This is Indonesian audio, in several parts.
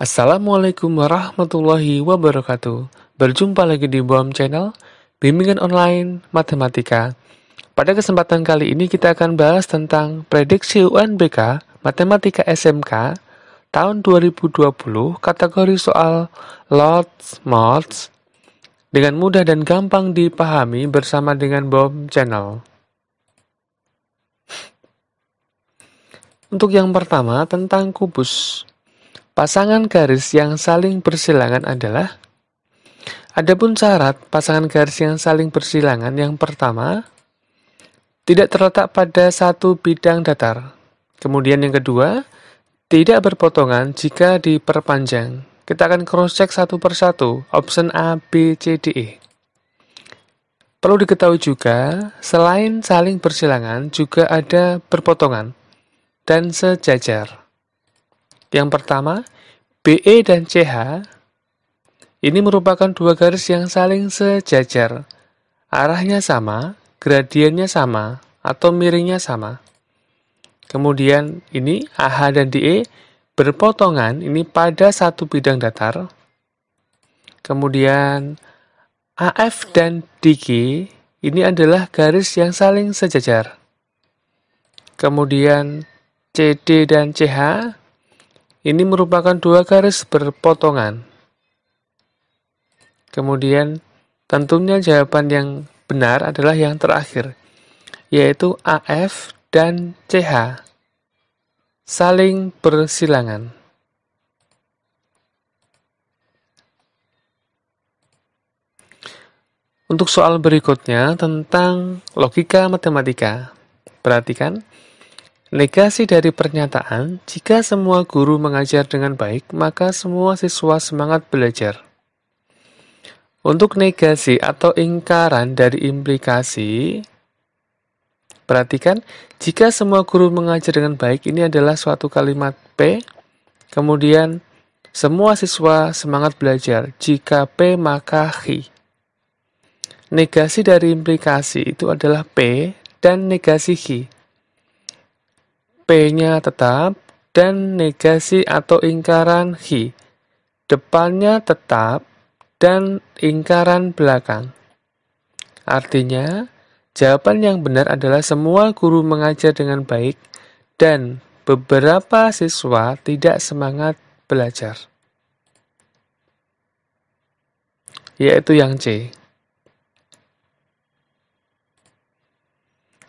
Assalamualaikum warahmatullahi wabarakatuh. Berjumpa lagi di BOM Channel, Bimbingan Online Matematika. Pada kesempatan kali ini kita akan bahas tentang prediksi UNBK Matematika SMK tahun 2020 kategori soal Lots Mods dengan mudah dan gampang dipahami bersama dengan BOM Channel. Untuk yang pertama tentang kubus. Pasangan garis yang saling bersilangan adalah Adapun syarat pasangan garis yang saling bersilangan yang pertama tidak terletak pada satu bidang datar. Kemudian yang kedua, tidak berpotongan jika diperpanjang. Kita akan cross check satu persatu option A, B, C, D, E. Perlu diketahui juga, selain saling bersilangan juga ada berpotongan dan sejajar. Yang pertama, BE dan CH ini merupakan dua garis yang saling sejajar. Arahnya sama, gradiennya sama, atau miringnya sama. Kemudian ini AH dan DE berpotongan ini pada satu bidang datar. Kemudian AF dan DG ini adalah garis yang saling sejajar. Kemudian CD dan CH ini merupakan dua garis berpotongan. Kemudian, tentunya jawaban yang benar adalah yang terakhir, yaitu AF dan CH saling bersilangan. Untuk soal berikutnya tentang logika matematika, perhatikan Legasi dari pernyataan, jika semua guru mengajar dengan baik, maka semua siswa semangat belajar. Untuk negasi atau ingkaran dari implikasi, perhatikan, jika semua guru mengajar dengan baik, ini adalah suatu kalimat P, kemudian semua siswa semangat belajar, jika P maka h. Negasi dari implikasi itu adalah P dan negasi h. P-nya tetap dan negasi atau ingkaran hi. Depannya tetap dan ingkaran belakang. Artinya, jawaban yang benar adalah semua guru mengajar dengan baik dan beberapa siswa tidak semangat belajar. Yaitu yang C.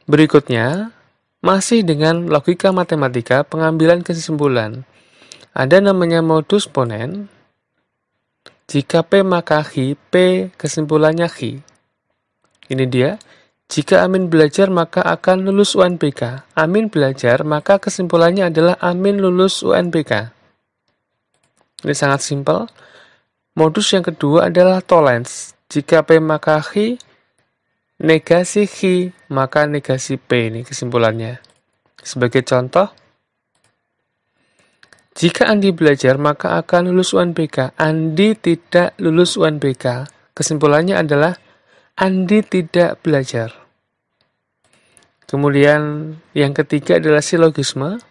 Berikutnya, masih dengan logika matematika pengambilan kesimpulan. Ada namanya modus ponen. Jika P maka H, P kesimpulannya H. Ini dia. Jika Amin belajar maka akan lulus UNBK. Amin belajar maka kesimpulannya adalah Amin lulus UNBK. Ini sangat simpel. Modus yang kedua adalah tolerance. Jika P maka H, negasi hi maka negasi P ini kesimpulannya. Sebagai contoh, jika Andi belajar, maka akan lulus UNBK. Andi tidak lulus UNBK. Kesimpulannya adalah Andi tidak belajar. Kemudian yang ketiga adalah silogisme.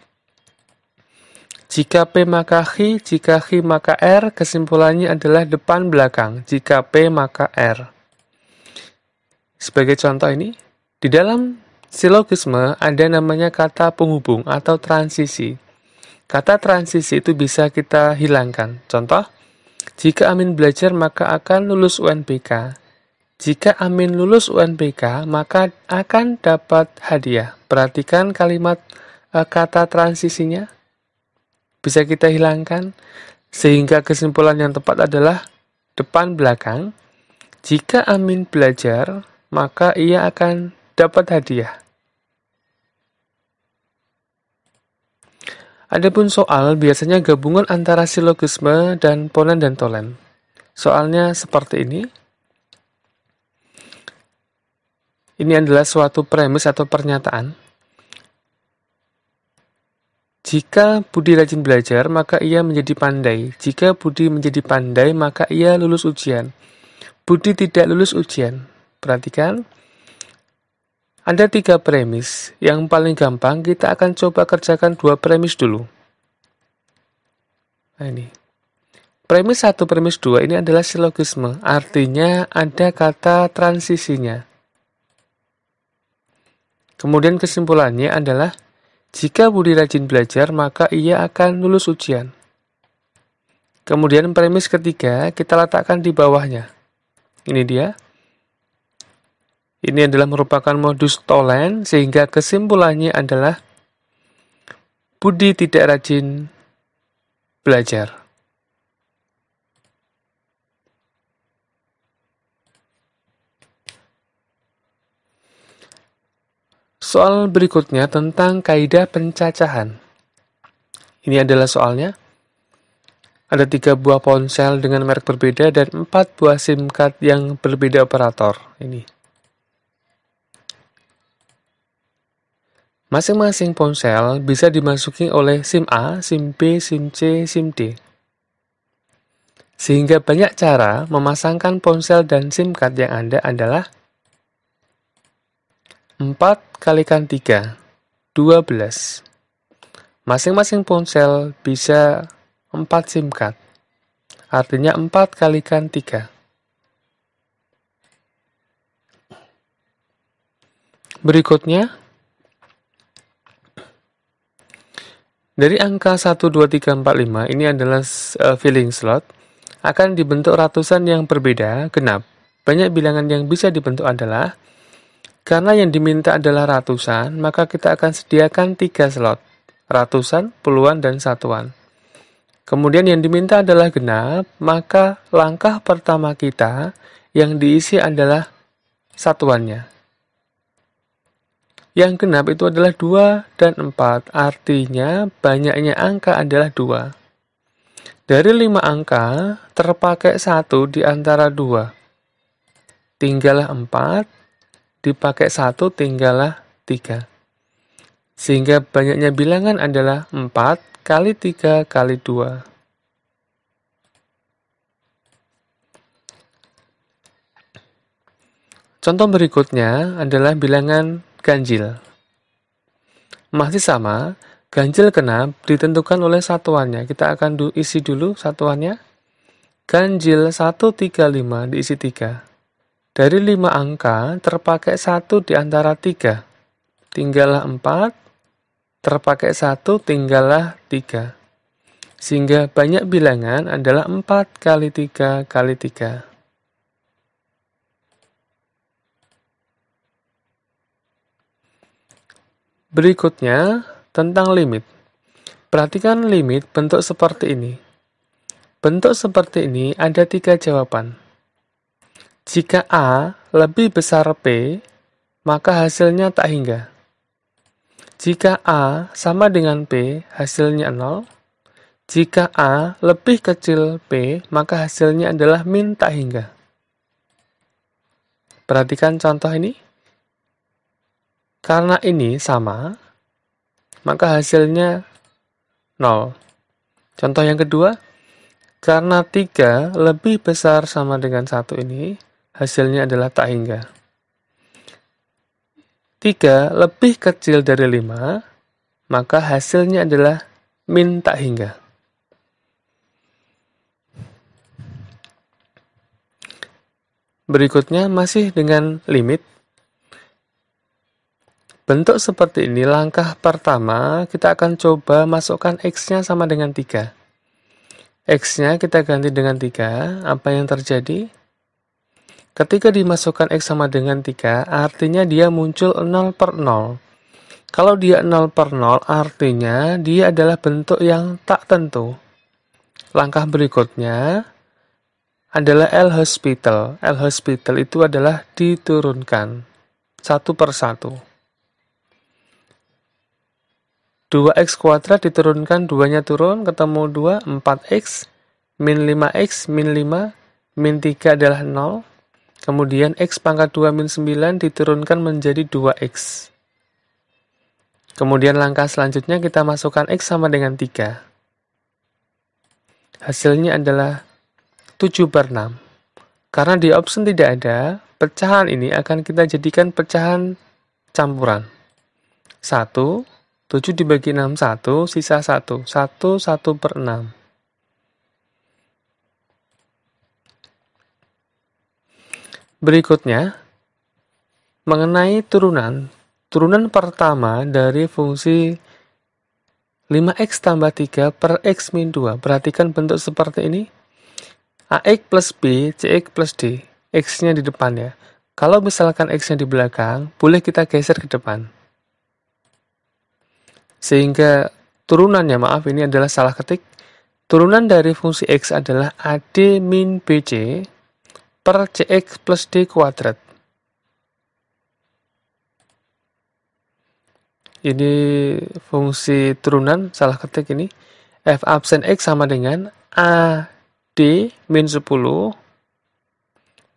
Jika P maka H, jika H maka R, kesimpulannya adalah depan belakang. Jika P maka R. Sebagai contoh ini, di dalam silogisme ada namanya kata penghubung atau transisi. Kata transisi itu bisa kita hilangkan. Contoh, jika Amin belajar maka akan lulus UNBK. Jika Amin lulus UNBK, maka akan dapat hadiah. Perhatikan kalimat eh, kata transisinya. Bisa kita hilangkan sehingga kesimpulan yang tepat adalah depan belakang. Jika Amin belajar, maka ia akan dapat hadiah. Adapun soal biasanya gabungan antara silogisme dan ponen dan tolen. Soalnya seperti ini. Ini adalah suatu premis atau pernyataan. Jika Budi rajin belajar, maka ia menjadi pandai. Jika Budi menjadi pandai, maka ia lulus ujian. Budi tidak lulus ujian. Perhatikan. Ada tiga premis. Yang paling gampang kita akan coba kerjakan dua premis dulu. Nah ini. Premis satu, premis dua ini adalah silogisme. Artinya ada kata transisinya. Kemudian kesimpulannya adalah jika Budi rajin belajar maka ia akan lulus ujian. Kemudian premis ketiga kita letakkan di bawahnya. Ini dia. Ini adalah merupakan modus tolen sehingga kesimpulannya adalah Budi tidak rajin belajar. Soal berikutnya tentang kaidah pencacahan. Ini adalah soalnya. Ada tiga buah ponsel dengan merek berbeda dan empat buah SIM card yang berbeda operator. Ini. Masing-masing ponsel bisa dimasuki oleh SIM A, SIM B, SIM C, SIM D. Sehingga banyak cara memasangkan ponsel dan SIM card yang Anda adalah 4 kalikan 3, 12. Masing-masing ponsel bisa 4 SIM card. Artinya 4 kalikan 3. Berikutnya, Dari angka 1, 2, 3, 4, 5 ini adalah e, filling slot akan dibentuk ratusan yang berbeda. Genap Banyak bilangan yang bisa dibentuk adalah karena yang diminta adalah ratusan, maka kita akan sediakan tiga slot, ratusan, puluhan, dan satuan. Kemudian yang diminta adalah genap, maka langkah pertama kita yang diisi adalah satuannya. Yang genap itu adalah 2 dan 4, artinya banyaknya angka adalah 2. Dari 5 angka, terpakai 1 di antara 2. Tinggallah 4, dipakai 1, tinggallah 3. Sehingga banyaknya bilangan adalah 4 kali 3 kali 2. Contoh berikutnya adalah bilangan ganjil. Masih sama, ganjil genap ditentukan oleh satuannya. Kita akan du isi dulu satuannya. Ganjil 135 diisi 3. Dari 5 angka terpakai 1 di antara 3. Tinggallah 4, terpakai 1 tinggallah 3. Sehingga banyak bilangan adalah 4 kali 3 kali 3. Berikutnya, tentang limit. Perhatikan limit bentuk seperti ini. Bentuk seperti ini ada tiga jawaban. Jika A lebih besar P, maka hasilnya tak hingga. Jika A sama dengan P, hasilnya 0. Jika A lebih kecil P, maka hasilnya adalah min tak hingga. Perhatikan contoh ini. Karena ini sama, maka hasilnya 0. Contoh yang kedua, karena 3 lebih besar sama dengan 1 ini, hasilnya adalah tak hingga. 3 lebih kecil dari 5, maka hasilnya adalah min tak hingga. Berikutnya masih dengan limit Bentuk seperti ini, langkah pertama kita akan coba masukkan X-nya sama dengan 3. X-nya kita ganti dengan 3, apa yang terjadi? Ketika dimasukkan X sama dengan 3, artinya dia muncul 0 per 0. Kalau dia 0 per 0, artinya dia adalah bentuk yang tak tentu. Langkah berikutnya adalah L-hospital. L-hospital itu adalah diturunkan satu per satu. 2x kuadrat diturunkan 2-nya turun, ketemu 2, 4x, min 5x, min 5, min 3 adalah 0. Kemudian x pangkat 2 min 9 diturunkan menjadi 2x. Kemudian langkah selanjutnya kita masukkan x sama dengan 3. Hasilnya adalah 7 per 6. Karena di option tidak ada, pecahan ini akan kita jadikan pecahan campuran. 1 7 dibagi 6, 1, sisa 1. 1, 1 per 6. Berikutnya, mengenai turunan. Turunan pertama dari fungsi 5x tambah 3 per x min 2. Perhatikan bentuk seperti ini. AX plus B, CX plus D. X-nya di depan ya. Kalau misalkan X-nya di belakang, boleh kita geser ke depan. Sehingga turunannya, maaf, ini adalah salah ketik. Turunan dari fungsi X adalah AD min BC per CX plus D kuadrat. Ini fungsi turunan, salah ketik ini. F absen X sama dengan AD min 10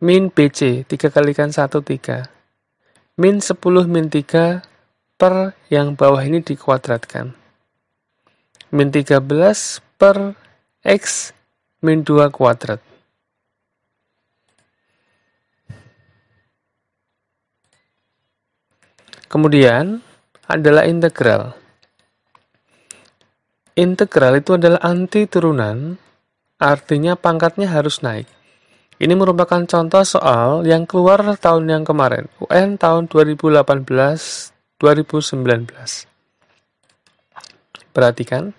min BC. 3 kalikan 1, 3. Min 10 min 3 per yang bawah ini dikuadratkan. Min 13 per X min 2 kuadrat. Kemudian adalah integral. Integral itu adalah anti turunan, artinya pangkatnya harus naik. Ini merupakan contoh soal yang keluar tahun yang kemarin, UN tahun 2018 2019. Perhatikan.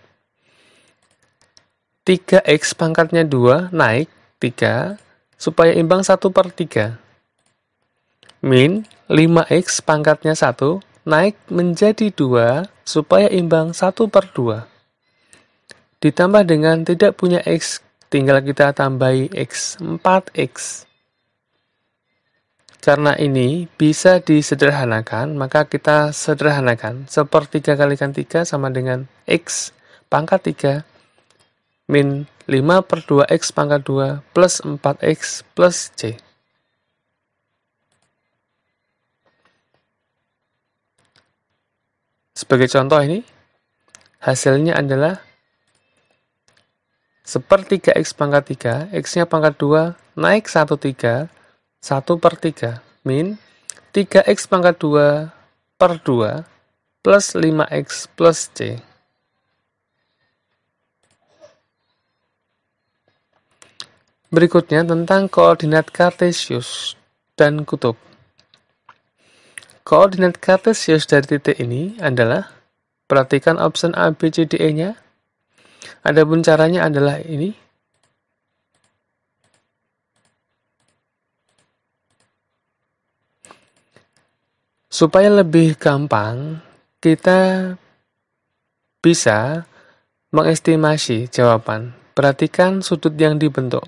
3x pangkatnya 2 naik 3 supaya imbang 1 per 3. Min 5x pangkatnya 1 naik menjadi 2 supaya imbang 1 per 2. Ditambah dengan tidak punya x, tinggal kita tambahi x, 4x. Karena ini bisa disederhanakan, maka kita sederhanakan seper 3 kali kan 3 sama dengan X pangkat 3 min 5 per 2X pangkat 2 plus 4X plus C. Sebagai contoh ini, hasilnya adalah seper 3X pangkat 3, X-nya pangkat 2, naik 1, 3, 1 per 3 min 3x pangkat 2 per 2 plus 5x plus C. Berikutnya tentang koordinat kartesius dan kutub. Koordinat kartesius dari titik ini adalah perhatikan option A, B, C, D, E-nya. Adapun caranya adalah ini Supaya lebih gampang, kita bisa mengestimasi jawaban. Perhatikan sudut yang dibentuk.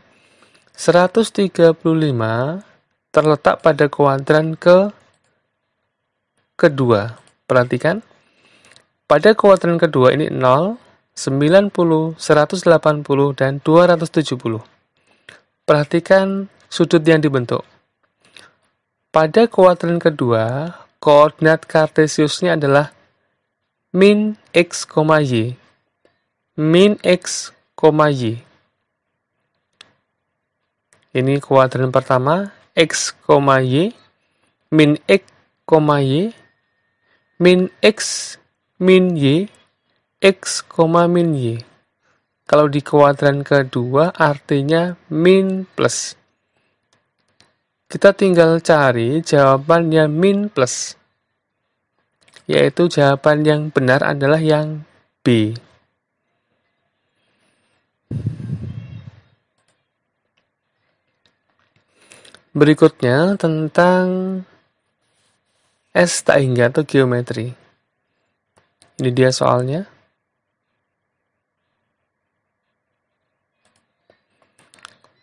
135 terletak pada kuadran ke kedua. Perhatikan. Pada kuadran kedua ini 0, 90, 180, dan 270. Perhatikan sudut yang dibentuk. Pada kuadran kedua, koordinat kartesiusnya adalah min x, y. Min x, y. Ini kuadran pertama, x, y. Min x, y. Min x, min y. X, min y. Kalau di kuadran kedua artinya min plus. Kita tinggal cari jawaban yang min plus. Yaitu jawaban yang benar adalah yang B. Berikutnya tentang S tak hingga atau geometri. Ini dia soalnya.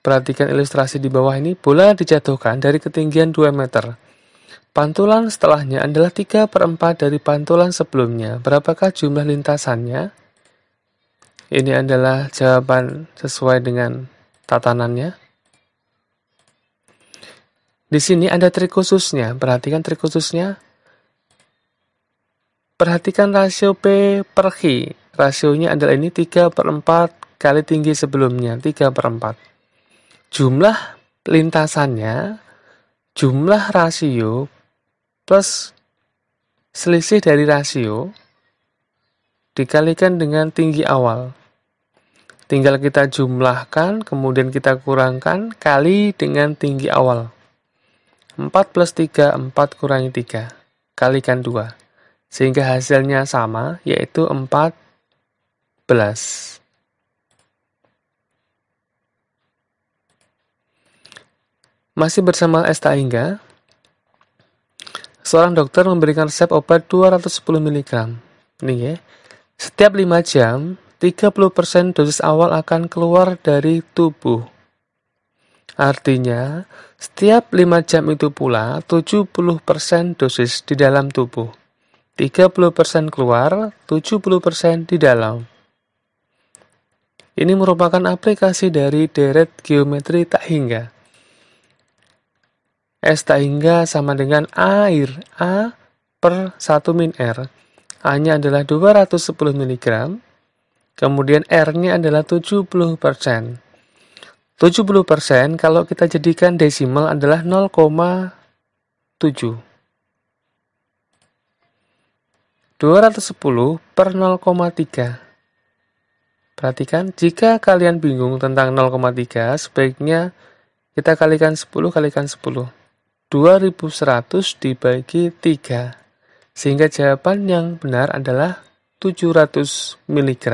Perhatikan ilustrasi di bawah ini, bola dijatuhkan dari ketinggian 2 meter. Pantulan setelahnya adalah 3 per 4 dari pantulan sebelumnya. Berapakah jumlah lintasannya? Ini adalah jawaban sesuai dengan tatanannya. Di sini ada trik khususnya. Perhatikan trik khususnya. Perhatikan rasio P per Q. Rasionya adalah ini 3 per 4 kali tinggi sebelumnya, 3 per 4 jumlah lintasannya, jumlah rasio plus selisih dari rasio dikalikan dengan tinggi awal. Tinggal kita jumlahkan, kemudian kita kurangkan, kali dengan tinggi awal. 4 plus 3, 4 kurangi 3, kalikan 2. Sehingga hasilnya sama, yaitu 14. Masih bersama Esta Inga, seorang dokter memberikan resep obat 210 mg. Nih ya. Setiap 5 jam, 30% dosis awal akan keluar dari tubuh. Artinya, setiap 5 jam itu pula 70% dosis di dalam tubuh. 30% keluar, 70% di dalam. Ini merupakan aplikasi dari deret geometri tak hingga. S tak hingga sama dengan air A per 1 min R. A-nya adalah 210 mg, kemudian R-nya adalah 70%. 70% kalau kita jadikan desimal adalah 0,7. 210 per 0,3. Perhatikan, jika kalian bingung tentang 0,3, sebaiknya kita kalikan 10 kalikan 10. 2100 dibagi 3. Sehingga jawaban yang benar adalah 700 mg.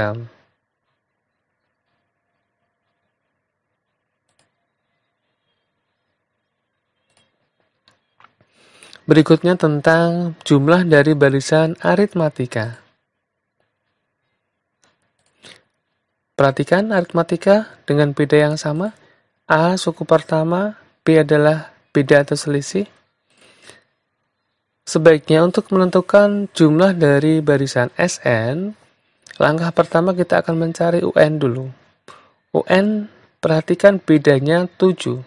Berikutnya tentang jumlah dari barisan aritmatika. Perhatikan aritmatika dengan beda yang sama. A suku pertama, B adalah berbeda atau selisih? Sebaiknya untuk menentukan jumlah dari barisan SN, langkah pertama kita akan mencari UN dulu. UN, perhatikan bedanya 7.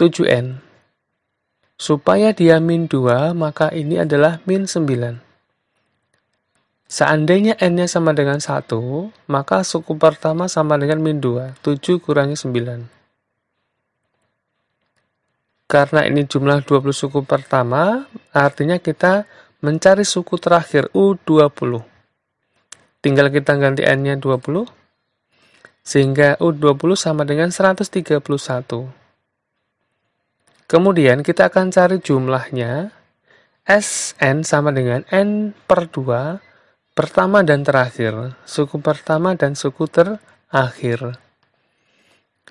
7N. Supaya dia min 2, maka ini adalah min 9. Seandainya n-nya sama dengan 1, maka suku pertama sama dengan min 2, 7 kurangi 9. Karena ini jumlah 20 suku pertama, artinya kita mencari suku terakhir U20. Tinggal kita ganti N-nya 20, sehingga U20 sama dengan 131. Kemudian kita akan cari jumlahnya, Sn sama dengan N per 2, pertama dan terakhir, suku pertama dan suku terakhir.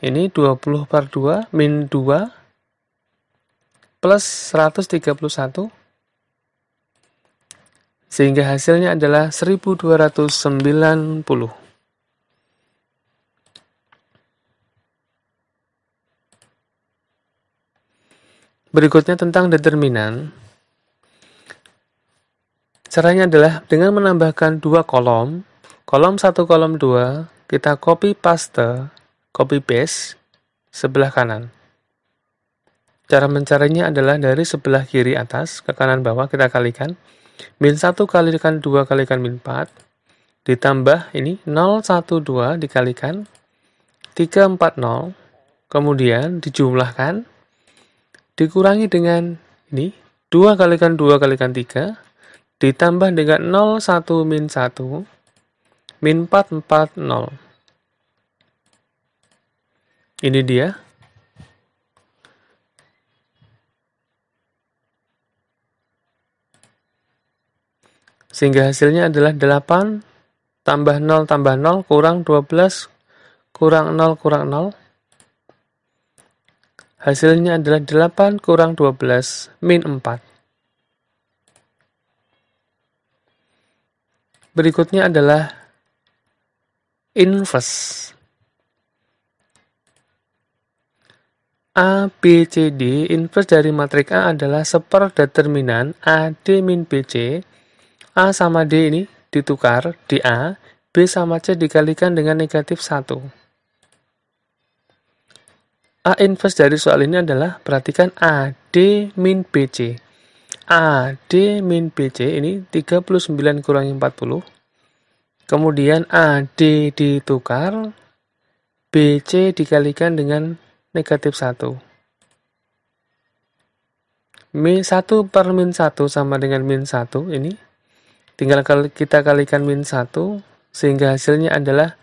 Ini 20 per 2, min 2, plus 131 sehingga hasilnya adalah 1290. Berikutnya tentang determinan. Caranya adalah dengan menambahkan dua kolom, kolom 1 kolom 2, kita copy paste, copy paste sebelah kanan. Cara mencarinya adalah dari sebelah kiri atas ke kanan bawah kita kalikan. Min 1 kalikan 2 kalikan min 4. Ditambah ini 0, 1, 2 dikalikan 3, 4, 0. Kemudian dijumlahkan. Dikurangi dengan ini 2 kalikan 2 kalikan 3. Ditambah dengan 0, 1, min 1. Min 4, 4, 0. Ini dia Sehingga hasilnya adalah 8 tambah 0 tambah 0 kurang 12 kurang 0 kurang 0. Hasilnya adalah 8 kurang 12 min 4. Berikutnya adalah inverse. A, B, C, D, inverse dari matrik A adalah seper determinan AD min BC A sama D ini ditukar di A, B sama C dikalikan dengan negatif 1. A inverse dari soal ini adalah, perhatikan A, D, min BC. D, min BC ini 39 kurangi 40. Kemudian A, D ditukar, BC dikalikan dengan negatif 1. Min 1 per min 1 sama dengan min 1 ini Tinggal kita kalikan min 1, sehingga hasilnya adalah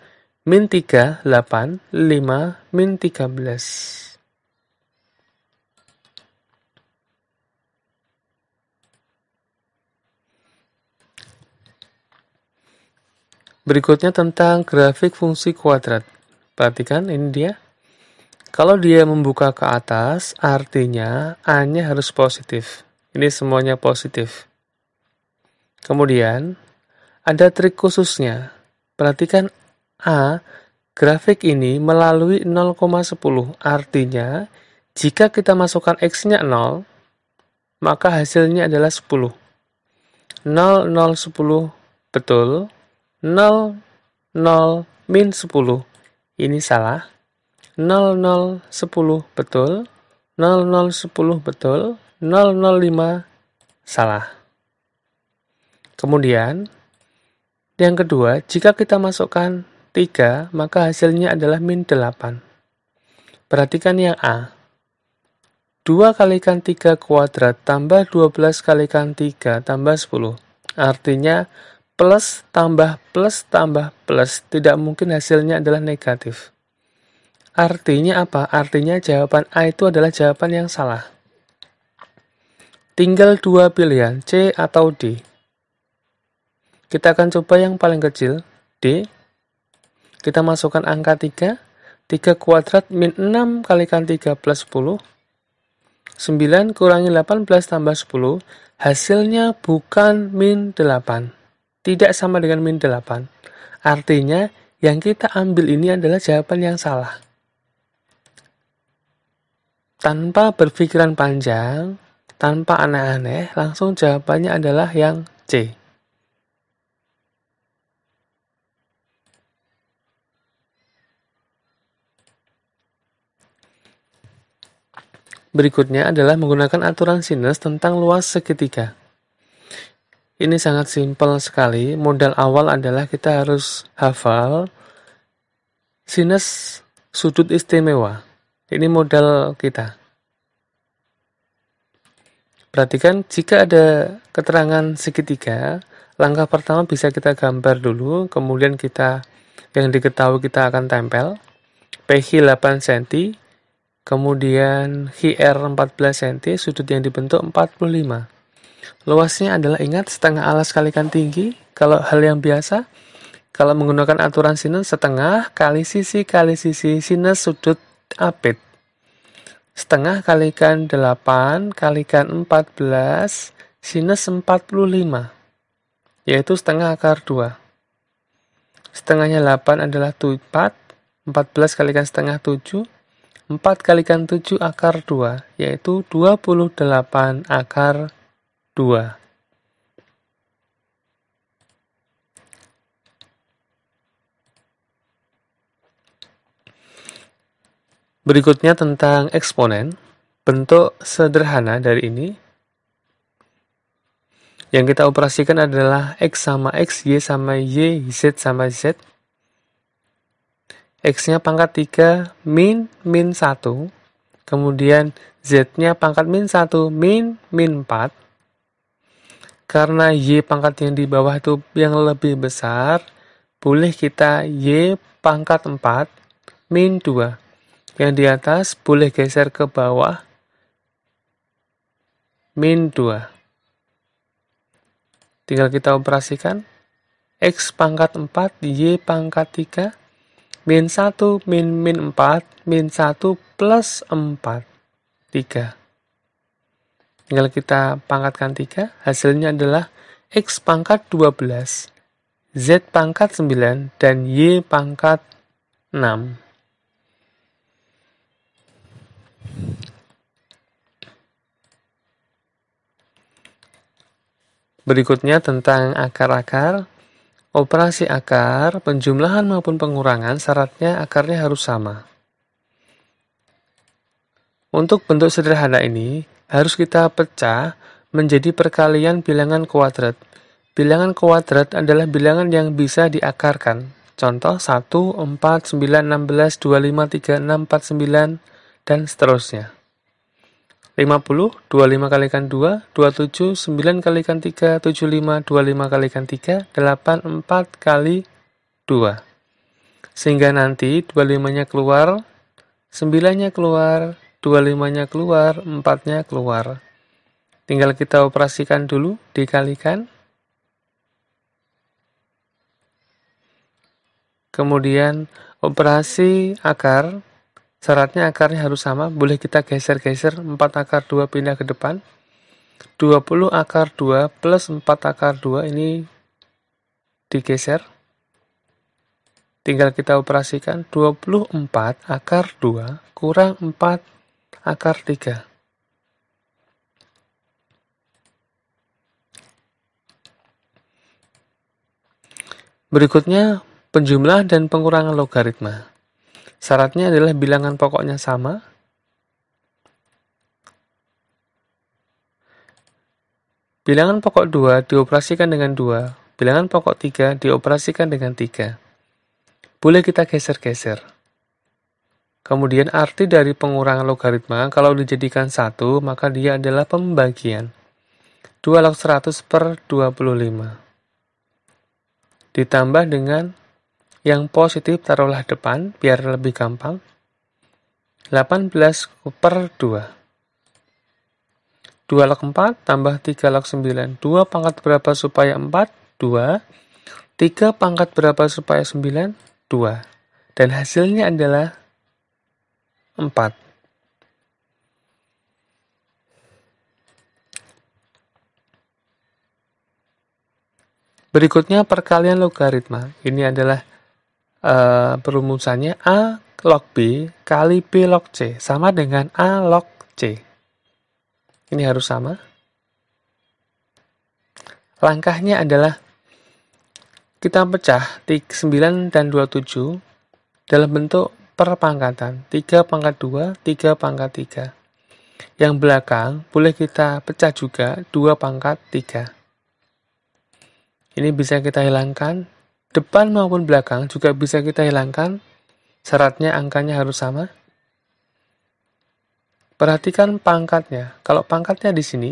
min 3, 8, 5, min 13. Berikutnya tentang grafik fungsi kuadrat. Perhatikan, ini dia. Kalau dia membuka ke atas, artinya A-nya harus positif. Ini semuanya positif. Kemudian, ada trik khususnya. Perhatikan A, grafik ini melalui 0,10. Artinya, jika kita masukkan X-nya 0, maka hasilnya adalah 10. 0, 0, 10, betul. 0, 0, min 10, ini salah. 0, 0, 10, betul. 0, 0, 10, betul. 0, 0, 5, salah. Kemudian, yang kedua, jika kita masukkan 3, maka hasilnya adalah min 8. Perhatikan yang A. 2 kalikan 3 kuadrat tambah 12 kalikan 3 tambah 10. Artinya, plus tambah plus tambah plus tidak mungkin hasilnya adalah negatif. Artinya apa? Artinya jawaban A itu adalah jawaban yang salah. Tinggal dua pilihan, C atau D. Kita akan coba yang paling kecil, D. Kita masukkan angka 3. 3 kuadrat min 6 kalikan 3 plus 10. 9 kurangi 18 tambah 10. Hasilnya bukan min 8. Tidak sama dengan min 8. Artinya, yang kita ambil ini adalah jawaban yang salah. Tanpa berpikiran panjang, tanpa aneh-aneh, langsung jawabannya adalah yang C. Berikutnya adalah menggunakan aturan sinus tentang luas segitiga. Ini sangat simpel sekali. Modal awal adalah kita harus hafal sinus sudut istimewa. Ini modal kita. Perhatikan jika ada keterangan segitiga, langkah pertama bisa kita gambar dulu, kemudian kita yang diketahui kita akan tempel. PH 8 cm, Kemudian HR 14 cm, sudut yang dibentuk 45. Luasnya adalah ingat setengah alas kalikan tinggi, kalau hal yang biasa, kalau menggunakan aturan sinus setengah kali sisi kali sisi sinus sudut apit. Setengah kalikan 8 kalikan 14 sinus 45, yaitu setengah akar 2. Setengahnya 8 adalah 4, 14 kalikan setengah 7, 4 kalikan 7 akar 2, yaitu 28 akar 2. Berikutnya tentang eksponen. Bentuk sederhana dari ini yang kita operasikan adalah X sama X, Y sama Y, Z sama Z. X-nya pangkat 3 min min 1. Kemudian Z-nya pangkat min 1 min min 4. Karena Y pangkat yang di bawah itu yang lebih besar, boleh kita Y pangkat 4 min 2. Yang di atas boleh geser ke bawah min 2. Tinggal kita operasikan. X pangkat 4, Y pangkat 3, min 1 min min 4 min 1 plus 4 3 tinggal kita pangkatkan 3 hasilnya adalah X pangkat 12 Z pangkat 9 dan Y pangkat 6 Berikutnya tentang akar-akar Operasi akar, penjumlahan maupun pengurangan syaratnya akarnya harus sama. Untuk bentuk sederhana ini, harus kita pecah menjadi perkalian bilangan kuadrat. Bilangan kuadrat adalah bilangan yang bisa diakarkan. Contoh 1, 4, 9, 16, 25, 4, 9, dan seterusnya. 50, 25 kalikan 2, 27, 9 kalikan 3, 75, 25 kalikan 3, 84 kali 2. Kan kan kan Sehingga nanti 25-nya keluar, 9-nya keluar, 25-nya keluar, 4-nya keluar. Tinggal kita operasikan dulu, dikalikan. Kemudian operasi akar Syaratnya akarnya harus sama, boleh kita geser-geser 4 akar 2 pindah ke depan. 20 akar 2 plus 4 akar 2 ini digeser. Tinggal kita operasikan 24 akar 2 kurang 4 akar 3. Berikutnya penjumlah dan pengurangan logaritma. Syaratnya adalah bilangan pokoknya sama. Bilangan pokok 2 dioperasikan dengan 2. Bilangan pokok 3 dioperasikan dengan 3. Boleh kita geser-geser. Kemudian arti dari pengurangan logaritma, kalau dijadikan 1, maka dia adalah pembagian. 2 log 100 per 25. Ditambah dengan yang positif taruhlah depan biar lebih gampang. 18 per 2. 2 log 4 tambah 3 log 9. 2 pangkat berapa supaya 4? 2. 3 pangkat berapa supaya 9? 2. Dan hasilnya adalah 4. Berikutnya perkalian logaritma. Ini adalah uh, perumusannya A log B kali B log C sama dengan A log C. Ini harus sama. Langkahnya adalah kita pecah 9 dan 27 dalam bentuk perpangkatan 3 pangkat 2, 3 pangkat 3. Yang belakang boleh kita pecah juga 2 pangkat 3. Ini bisa kita hilangkan depan maupun belakang juga bisa kita hilangkan. Syaratnya angkanya harus sama. Perhatikan pangkatnya. Kalau pangkatnya di sini,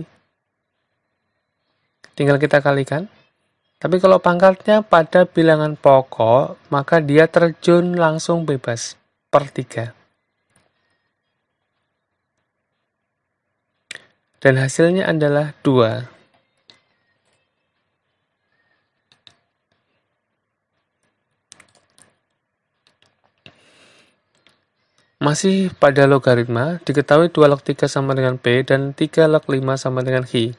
tinggal kita kalikan. Tapi kalau pangkatnya pada bilangan pokok, maka dia terjun langsung bebas per 3. Dan hasilnya adalah 2. Masih pada logaritma, diketahui 2 log 3 sama dengan P dan 3 log 5 sama dengan Q.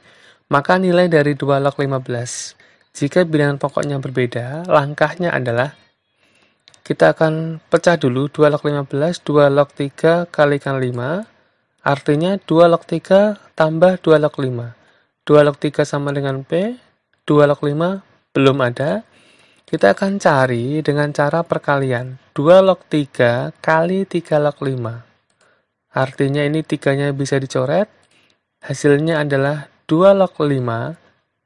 Maka nilai dari 2 log 15. Jika bilangan pokoknya berbeda, langkahnya adalah kita akan pecah dulu 2 log 15, 2 log 3 kalikan 5. Artinya 2 log 3 tambah 2 log 5. 2 log 3 sama dengan P, 2 log 5 belum ada. Kita akan cari dengan cara perkalian. 2 log 3 kali 3 log 5. Artinya ini tiganya bisa dicoret. Hasilnya adalah 2 log 5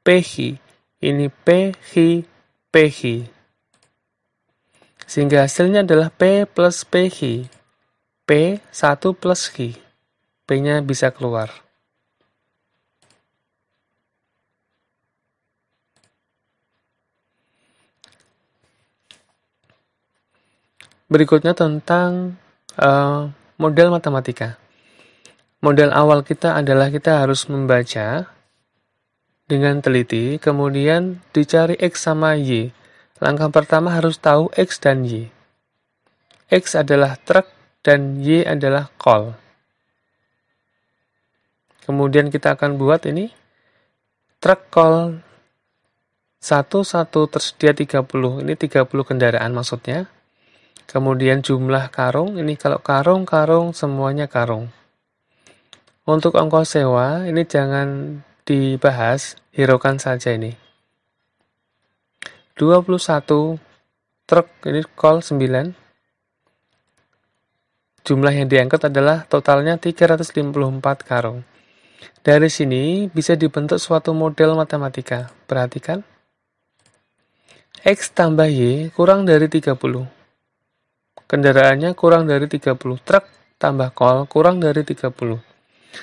PH. Ini PH, PH. Sehingga hasilnya adalah P plus PH. P 1 plus H. P-nya bisa keluar. Berikutnya tentang uh, model matematika. Model awal kita adalah kita harus membaca dengan teliti, kemudian dicari X sama Y. Langkah pertama harus tahu X dan Y. X adalah truk dan Y adalah kol. Kemudian kita akan buat ini truk kol 1 1 tersedia 30. Ini 30 kendaraan maksudnya. Kemudian jumlah karung, ini kalau karung-karung semuanya karung. Untuk ongkos sewa, ini jangan dibahas, hiraukan saja ini. 21 truk, ini call 9. Jumlah yang diangkat adalah totalnya 354 karung. Dari sini bisa dibentuk suatu model matematika. Perhatikan. X tambah Y kurang dari 30 kendaraannya kurang dari 30 truk tambah kol kurang dari 30.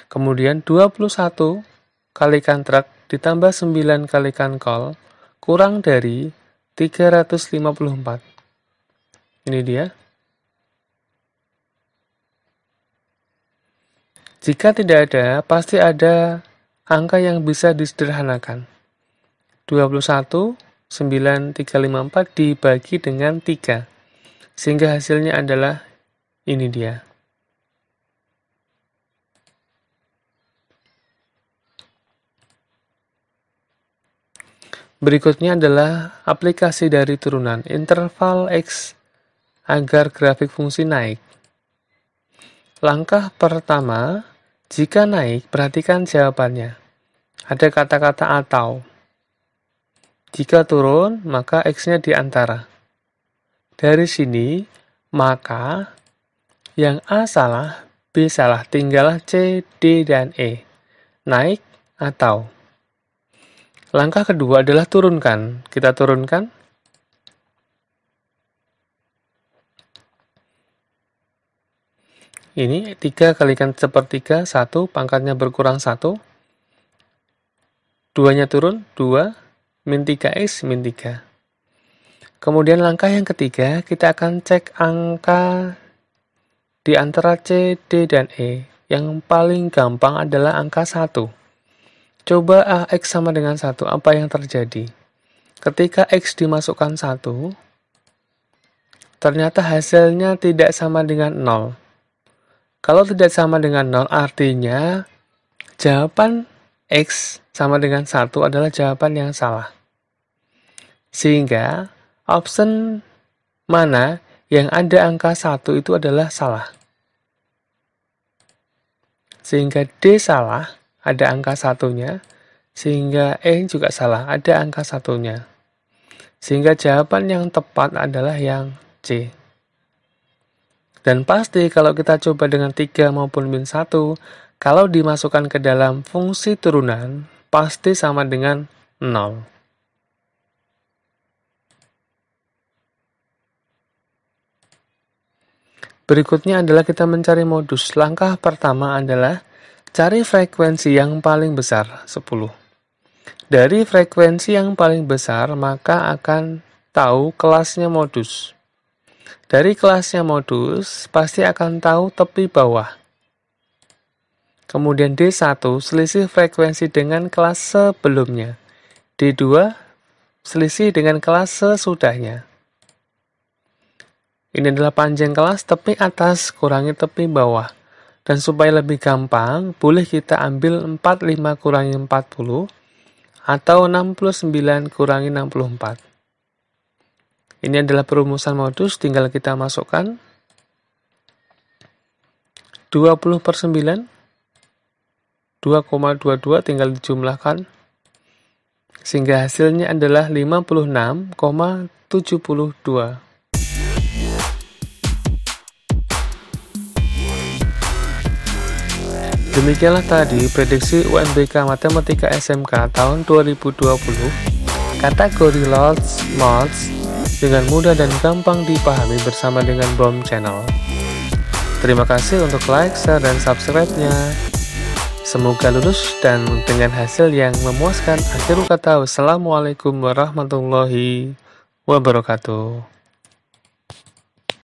Kemudian 21 kalikan truk ditambah 9 kalikan kol kurang dari 354. Ini dia. Jika tidak ada, pasti ada angka yang bisa disederhanakan. 21, 9, 354 dibagi dengan 3. Sehingga hasilnya adalah ini dia. Berikutnya adalah aplikasi dari turunan interval X agar grafik fungsi naik. Langkah pertama, jika naik, perhatikan jawabannya. Ada kata-kata atau. Jika turun, maka X-nya di antara. Dari sini, maka yang A salah, B salah, tinggallah C, D, dan E. Naik atau. Langkah kedua adalah turunkan. Kita turunkan. Ini 3 kalikan sepertiga, 1, pangkatnya berkurang 1. 2-nya turun, 2, min 3x, min 3. Kemudian langkah yang ketiga, kita akan cek angka di antara C, D, dan E. Yang paling gampang adalah angka 1. Coba a x sama dengan 1, apa yang terjadi? Ketika X dimasukkan 1, ternyata hasilnya tidak sama dengan 0. Kalau tidak sama dengan 0, artinya jawaban X sama dengan 1 adalah jawaban yang salah. Sehingga Option mana yang ada angka satu itu adalah salah. Sehingga D salah, ada angka satunya. Sehingga E juga salah, ada angka satunya. Sehingga jawaban yang tepat adalah yang C. Dan pasti kalau kita coba dengan 3 maupun min 1, kalau dimasukkan ke dalam fungsi turunan, pasti sama dengan 0. Berikutnya adalah kita mencari modus. Langkah pertama adalah cari frekuensi yang paling besar, 10. Dari frekuensi yang paling besar, maka akan tahu kelasnya modus. Dari kelasnya modus, pasti akan tahu tepi bawah. Kemudian D1 selisih frekuensi dengan kelas sebelumnya. D2 selisih dengan kelas sesudahnya. Ini adalah panjang kelas tepi atas kurangi tepi bawah. Dan supaya lebih gampang, boleh kita ambil 45 kurangi 40 atau 69 kurangi 64. Ini adalah perumusan modus, tinggal kita masukkan 20 per 9 2,22 tinggal dijumlahkan sehingga hasilnya adalah 56,72 Demikianlah tadi prediksi UNBK Matematika SMK tahun 2020 kategori Lots Mods dengan mudah dan gampang dipahami bersama dengan Bom Channel. Terima kasih untuk like, share, dan subscribe-nya. Semoga lulus dan dengan hasil yang memuaskan. Akhir kata, wassalamualaikum warahmatullahi wabarakatuh.